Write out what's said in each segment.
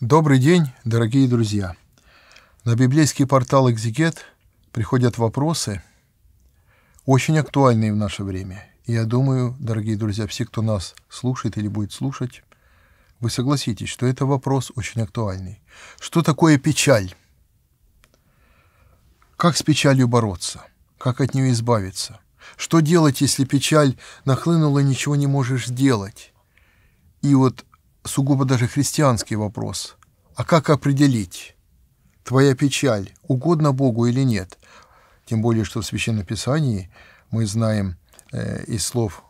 Добрый день, дорогие друзья! На библейский портал «Экзегет» приходят вопросы, очень актуальные в наше время. И я думаю, дорогие друзья, все, кто нас слушает или будет слушать, вы согласитесь, что это вопрос очень актуальный. Что такое печаль? Как с печалью бороться? Как от нее избавиться? Что делать, если печаль нахлынула, ничего не можешь сделать? И вот сугубо даже христианский вопрос. А как определить, твоя печаль угодна Богу или нет? Тем более, что в Священном Писании мы знаем э, из слов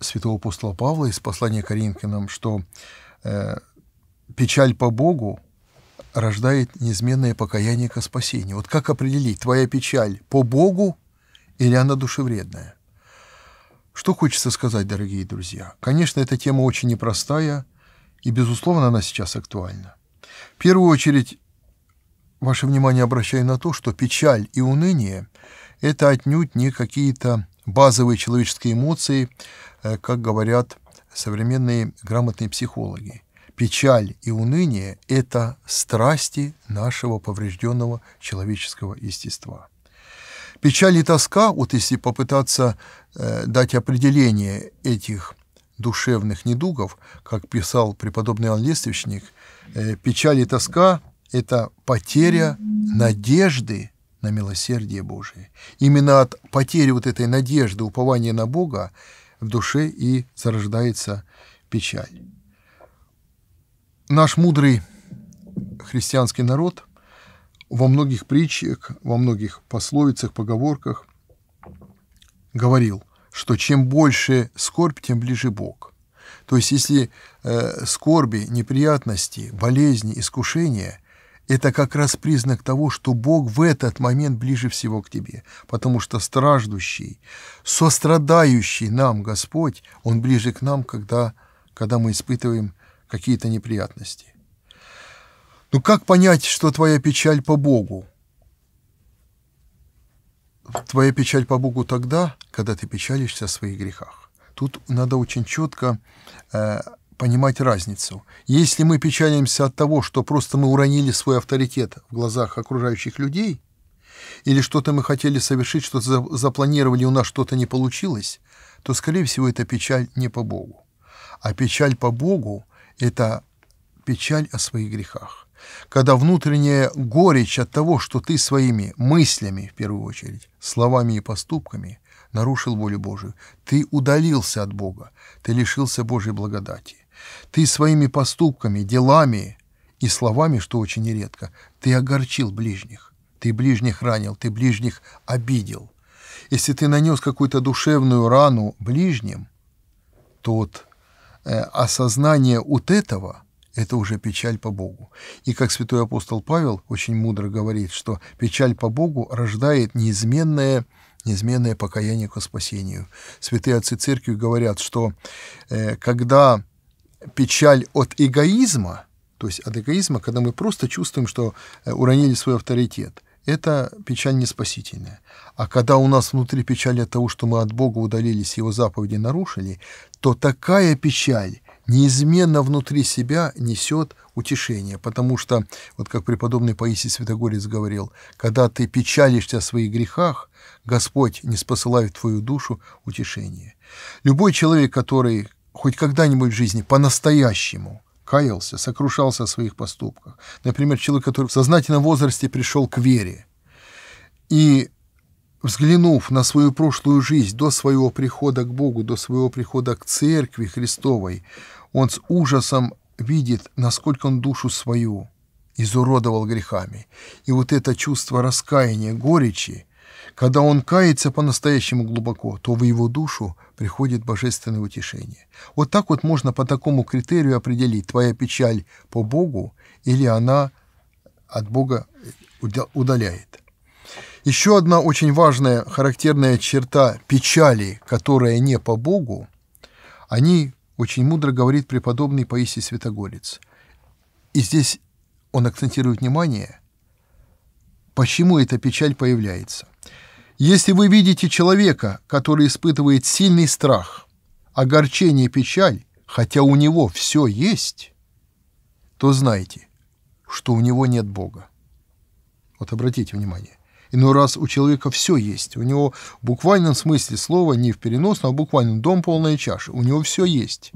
святого апостола Павла из послания Коринфянам, что э, печаль по Богу рождает неизменное покаяние ко спасению. Вот как определить, твоя печаль по Богу или она душевредная? Что хочется сказать, дорогие друзья? Конечно, эта тема очень непростая, и, безусловно, она сейчас актуальна. В первую очередь, ваше внимание обращаю на то, что печаль и уныние – это отнюдь не какие-то базовые человеческие эмоции, э, как говорят современные грамотные психологи. Печаль и уныние – это страсти нашего поврежденного человеческого естества. Печаль и тоска, вот если попытаться э, дать определение этих душевных недугов, как писал преподобный Иоанн э, печаль и тоска – это потеря надежды на милосердие Божие. Именно от потери вот этой надежды, упования на Бога в душе и зарождается печаль. Наш мудрый христианский народ – во многих притчах, во многих пословицах, поговорках говорил, что чем больше скорбь, тем ближе Бог. То есть если э, скорби, неприятности, болезни, искушения – это как раз признак того, что Бог в этот момент ближе всего к тебе, потому что страждущий, сострадающий нам Господь, Он ближе к нам, когда, когда мы испытываем какие-то неприятности. Ну как понять, что твоя печаль по Богу? Твоя печаль по Богу тогда, когда ты печалишься о своих грехах. Тут надо очень четко э, понимать разницу. Если мы печалимся от того, что просто мы уронили свой авторитет в глазах окружающих людей, или что-то мы хотели совершить, что-то запланировали, у нас что-то не получилось, то, скорее всего, это печаль не по Богу. А печаль по Богу – это печаль о своих грехах когда внутренняя горечь от того, что ты своими мыслями, в первую очередь, словами и поступками, нарушил волю Божию, ты удалился от Бога, ты лишился Божьей благодати. Ты своими поступками, делами и словами, что очень нередко, ты огорчил ближних, ты ближних ранил, ты ближних обидел. Если ты нанес какую-то душевную рану ближним, то вот э, осознание вот этого – это уже печаль по Богу. И как святой апостол Павел очень мудро говорит, что печаль по Богу рождает неизменное неизменное покаяние ко спасению. Святые отцы церкви говорят, что э, когда печаль от эгоизма, то есть от эгоизма, когда мы просто чувствуем, что э, уронили свой авторитет, это печаль не спасительная. А когда у нас внутри печаль от того, что мы от Бога удалились, Его заповеди нарушили, то такая печаль неизменно внутри себя несет утешение, потому что, вот как преподобный Паисий Святогорец говорил, когда ты печалишься о своих грехах, Господь не спосылает в твою душу утешение. Любой человек, который хоть когда-нибудь в жизни по-настоящему каялся, сокрушался о своих поступках, например, человек, который в сознательном возрасте пришел к вере, и взглянув на свою прошлую жизнь до своего прихода к Богу, до своего прихода к Церкви Христовой, он с ужасом видит, насколько он душу свою изуродовал грехами. И вот это чувство раскаяния, горечи, когда он кается по-настоящему глубоко, то в его душу приходит божественное утешение. Вот так вот можно по такому критерию определить, твоя печаль по Богу или она от Бога удаляет. Еще одна очень важная характерная черта печали, которая не по Богу, Они очень мудро говорит преподобный Паисий Святогорец. И здесь он акцентирует внимание, почему эта печаль появляется. Если вы видите человека, который испытывает сильный страх, огорчение, печаль, хотя у него все есть, то знайте, что у него нет Бога. Вот обратите внимание. Иной раз у человека все есть. У него в буквальном смысле слова, не в переносном, а буквально дом полная чаша. У него все есть.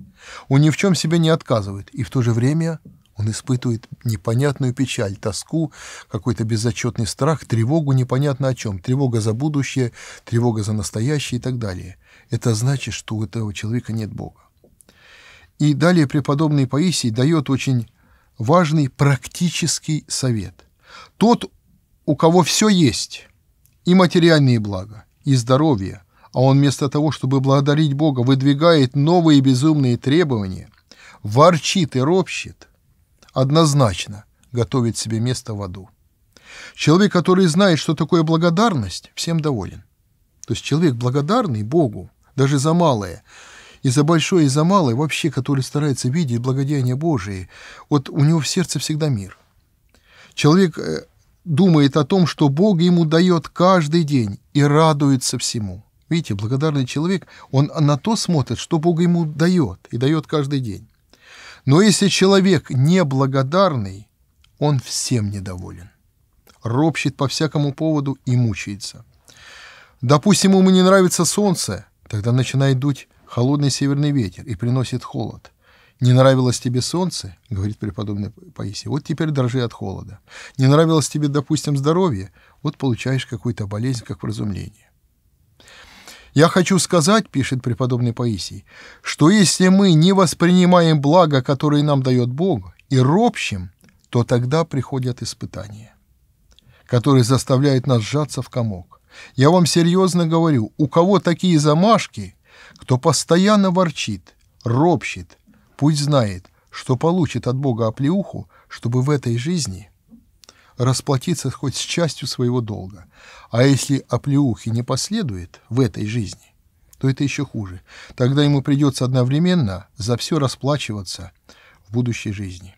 Он ни в чем себе не отказывает. И в то же время он испытывает непонятную печаль, тоску, какой-то безотчетный страх, тревогу непонятно о чем, тревога за будущее, тревога за настоящее и так далее. Это значит, что у этого человека нет Бога. И далее преподобный Паисий дает очень важный практический совет. Тот у кого все есть, и материальные блага, и здоровье, а он вместо того, чтобы благодарить Бога, выдвигает новые безумные требования, ворчит и ропщит, однозначно готовит себе место в аду. Человек, который знает, что такое благодарность, всем доволен. То есть человек благодарный Богу, даже за малое, и за большое, и за малое, вообще, который старается видеть благодеяние Божие, вот у него в сердце всегда мир. Человек э, думает о том, что Бог ему дает каждый день и радуется всему. Видите, благодарный человек, он на то смотрит, что Бог ему дает, и дает каждый день. Но если человек неблагодарный, он всем недоволен. Ропщет по всякому поводу и мучается. Допустим, ему не нравится солнце, тогда начинает дуть холодный северный ветер и приносит холод. Не нравилось тебе солнце, говорит преподобный Паисий, вот теперь дрожи от холода. Не нравилось тебе, допустим, здоровье, вот получаешь какую-то болезнь, как вразумление. Я хочу сказать, пишет преподобный Паисий, что если мы не воспринимаем благо, которое нам дает Бог, и ропщим, то тогда приходят испытания, которые заставляют нас сжаться в комок. Я вам серьезно говорю, у кого такие замашки, кто постоянно ворчит, ропщит, Пусть знает, что получит от Бога оплеуху, чтобы в этой жизни расплатиться хоть с частью своего долга. А если оплеухи не последует в этой жизни, то это еще хуже. Тогда ему придется одновременно за все расплачиваться в будущей жизни.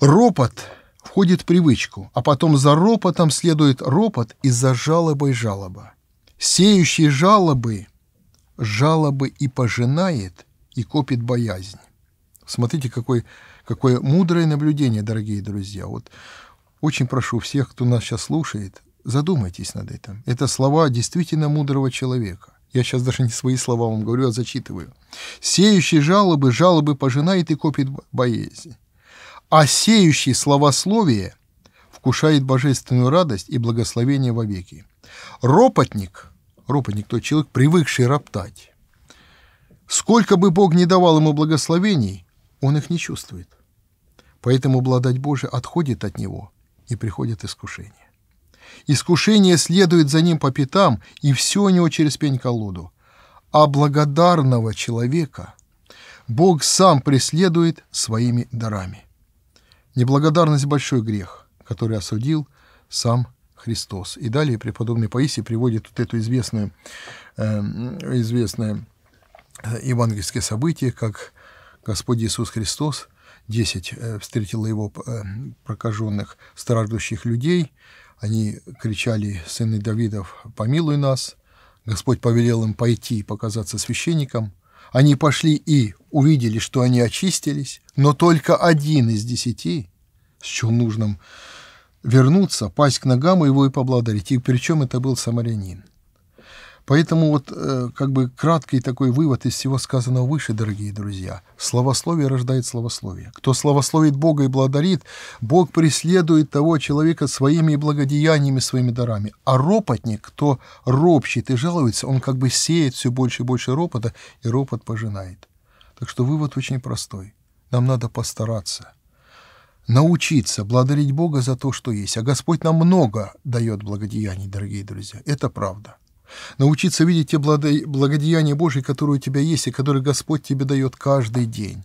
Ропот входит в привычку, а потом за ропотом следует ропот и за жалобой жалоба. Сеющий жалобы, жалобы и пожинает – и копит боязнь. Смотрите, какой какое мудрое наблюдение, дорогие друзья. Вот очень прошу всех, кто нас сейчас слушает, задумайтесь над этим. Это слова действительно мудрого человека. Я сейчас даже не свои слова вам говорю, а зачитываю. «Сеющий жалобы, жалобы пожинает и копит боязнь. А сеющий словословие вкушает божественную радость и благословение вовеки. Ропотник, ропотник тот человек, привыкший роптать, Сколько бы Бог не давал ему благословений, он их не чувствует. Поэтому благодать Божия отходит от него, и приходит искушение. Искушение следует за ним по пятам, и все у него через пень-колоду. А благодарного человека Бог сам преследует своими дарами. Неблагодарность – большой грех, который осудил сам Христос. И далее преподобный Паисий приводит вот эту известную, э, известное Э, евангельские события, как Господь Иисус Христос, 10 э, встретил его э, прокаженных, страждущих людей, они кричали «Сыны Давидов, помилуй нас!» Господь повелел им пойти и показаться священникам. Они пошли и увидели, что они очистились, но только один из десяти с чем нужным вернуться, пасть к ногам его и поблагодарить. И причем это был самарянин. Поэтому вот э, как бы краткий такой вывод из всего сказанного выше, дорогие друзья. Словословие рождает словословие. Кто словословит Бога и благодарит, Бог преследует того человека своими благодеяниями, своими дарами. А ропотник, кто ропщит и жалуется, он как бы сеет все больше и больше ропота, и ропот пожинает. Так что вывод очень простой. Нам надо постараться – научиться благодарить Бога за то, что есть. А Господь нам много дает благодеяний, дорогие друзья. Это правда научиться видеть те благодеяния Божьи, которые у тебя есть и которые Господь тебе дает каждый день.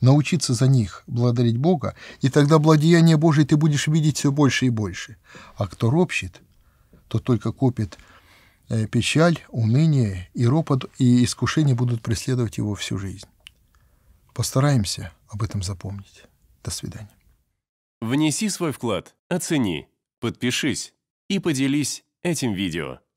Научиться за них благодарить Бога, и тогда благодеяние Божие ты будешь видеть все больше и больше. А кто ропщет, то только копит э, печаль, уныние и ропот, и искушения будут преследовать его всю жизнь. Постараемся об этом запомнить. До свидания. Внеси свой вклад, оцени, подпишись и поделись этим видео.